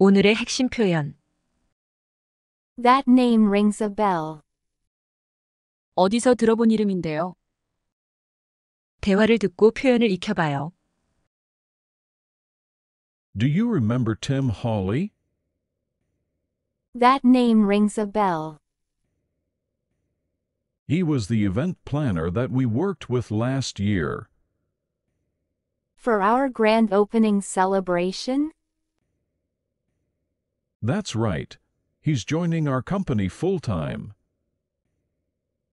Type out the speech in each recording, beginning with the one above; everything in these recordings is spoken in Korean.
오늘의 핵심 표현. That name rings a bell. 어디서 들어본 이름인데요. 대화를 듣고 표현을 익혀봐요. Do you remember Tim Hawley? That name rings a bell. He was the event planner that we worked with last year. For our grand opening celebration? That's right. He's joining our company full-time.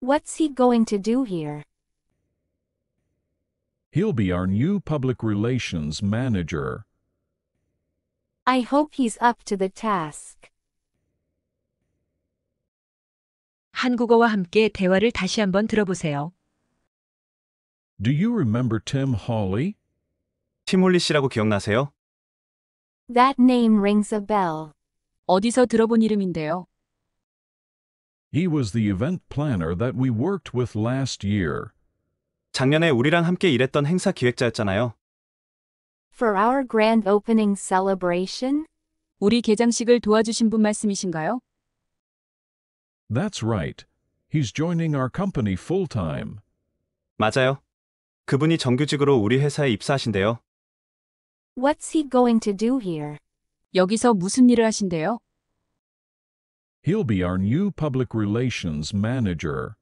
What's he going to do here? He'll be our new public relations manager. I hope he's up to the task. 한국어와 함께 대화를 다시 한번 들어보세요. Do you remember Tim Hawley? 티몰리 씨라고 기억나세요? That name rings a bell. 어디서 들어본 이름인데요. He was the event planner that we worked with last year. 작년에 우리랑 함께 일했던 행사 기획자였잖아요. For our grand opening celebration? 우리 개장식을 도와주신 분 말씀이신가요? That's right. He's joining our company full time. 맞아요. 그분이 정규직으로 우리 회사에 입사하신대요. What's he going to do here? 여기서 무슨 일을 하신대요? He'll be our new public relations manager.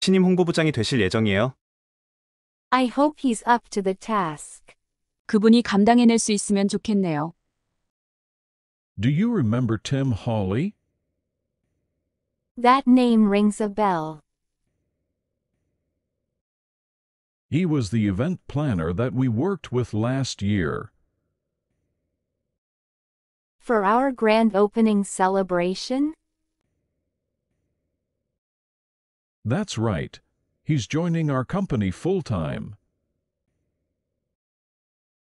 신임 홍보부장이 되실 예정이에요. I hope he's up to the task. 그분이 감당해낼 수 있으면 좋겠네요. Do you remember Tim Hawley? That name rings a bell. He was the event planner that we worked with last year. For our grand opening celebration? That's right. He's joining our company full-time.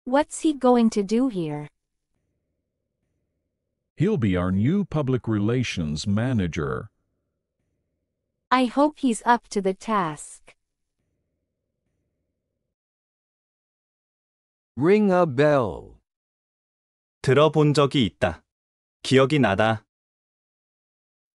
What's he going to do here? He'll be our new public relations manager. I hope he's up to the task. Ring a bell. 들어본 적이 있다. 기억이 나다.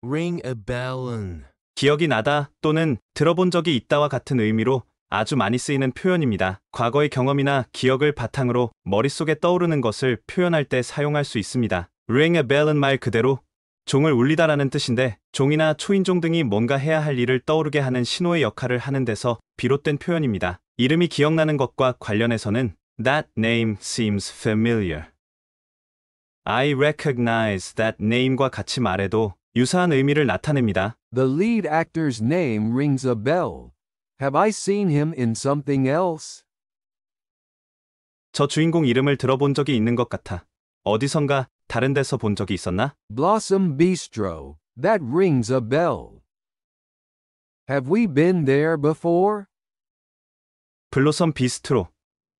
Ring a bell. 기억이 나다 또는 들어본 적이 있다와 같은 의미로 아주 많이 쓰이는 표현입니다. 과거의 경험이나 기억을 바탕으로 머릿속에 떠오르는 것을 표현할 때 사용할 수 있습니다. ring a bell은 말 그대로 종을 울리다라는 뜻인데 종이나 초인종 등이 뭔가 해야 할 일을 떠오르게 하는 신호의 역할을 하는 데서 비롯된 표현입니다. 이름이 기억나는 것과 관련해서는 That name seems familiar. I recognize that name과 같이 말해도 유사한 의미를 나타냅니다. The lead actor's name rings a bell. Have I seen him in something else? 저 주인공 이름을 들어본 적이 있는 것 같아. 어디선가 다른 데서 본 적이 있었나? Blossom Bistro. That rings a bell. Have we been there before? 블로섬 비스트로.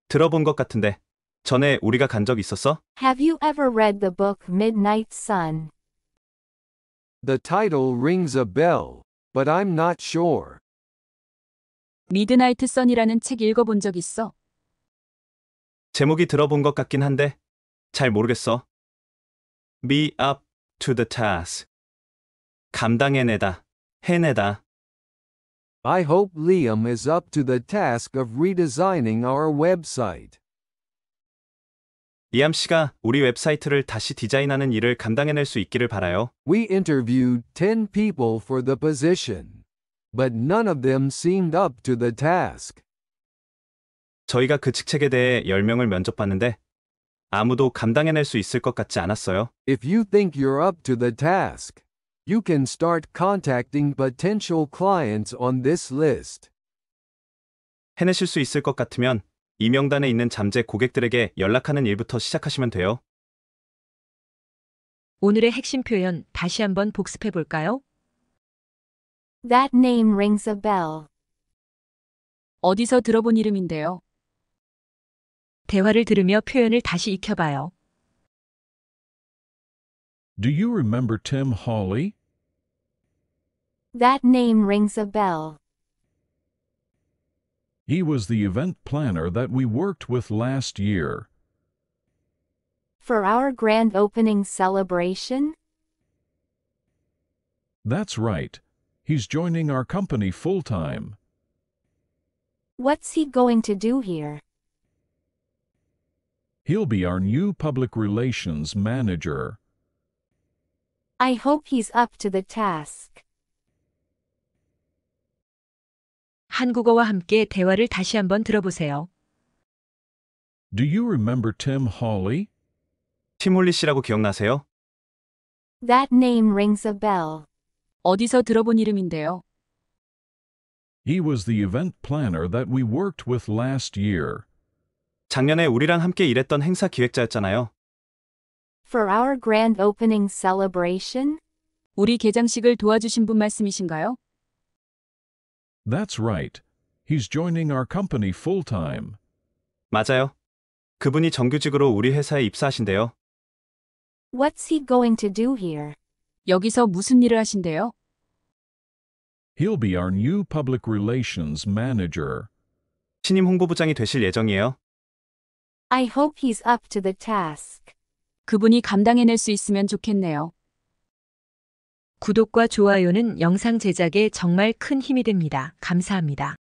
들어본 것 같은데. 전에 우리가 간 적 있었어? Have you ever read the book Midnight Sun? The title rings a bell, but I'm not sure. 미드나이트 선이라는 책 읽어본 적 있어? 제목이 들어본 것 같긴 한데 잘 모르겠어. Be up to the task. 감당해내다, 해내다. I hope Liam is up to the task of redesigning our website. 리암 씨가 우리 웹사이트를 다시 디자인하는 일을 감당해낼 수 있기를 바라요. We interviewed 10 people for the position, but none of them seemed up to the task. 저희가 그 직책에 대해 10명을 면접봤는데 아무도 감당해낼 수 있을 것 같지 않았어요. If you think you're up to the task, you can start contacting potential clients on this list. 해내실 수 있을 것 같으면 이명단에 있는 잠재 고객들에게 연락하는 일부터 시작하시면 돼요. 오늘의 핵심 표현 다시 한번 복습해 볼까요? That name rings a bell. 어디서 들어본 이름인데요. 대화를 들으며 표현을 다시 익혀봐요. Do you remember Tim Hawley? That name rings a bell. He was the event planner that we worked with last year. For our grand opening celebration? That's right. He's joining our company full time. What's he going to do here? He'll be our new public relations manager. I hope he's up to the task. 한국어와 함께 대화를 다시 한번 들어보세요. Do you remember Tim Hawley? 팀홀리 씨라고 기억나세요? That name rings a bell. 어디서 들어본 이름인데요. He was the event planner that we worked with last year. 작년에 우리랑 함께 일했던 행사 기획자였잖아요. For our grand opening celebration? 우리 개장식을 도와주신 분 말씀이신가요? That's right. He's joining our company full time. 맞아요. 그분이 정규직으로 우리 회사에 입사하신대요. What's he going to do here? 여기서 무슨 일을 하신대요? He'll be our new public relations manager. 신임 홍보부장이 되실 예정이에요. I hope he's up to the task. 그분이 감당해낼 수 있으면 좋겠네요. 구독과 좋아요는 영상 제작에 정말 큰 힘이 됩니다. 감사합니다.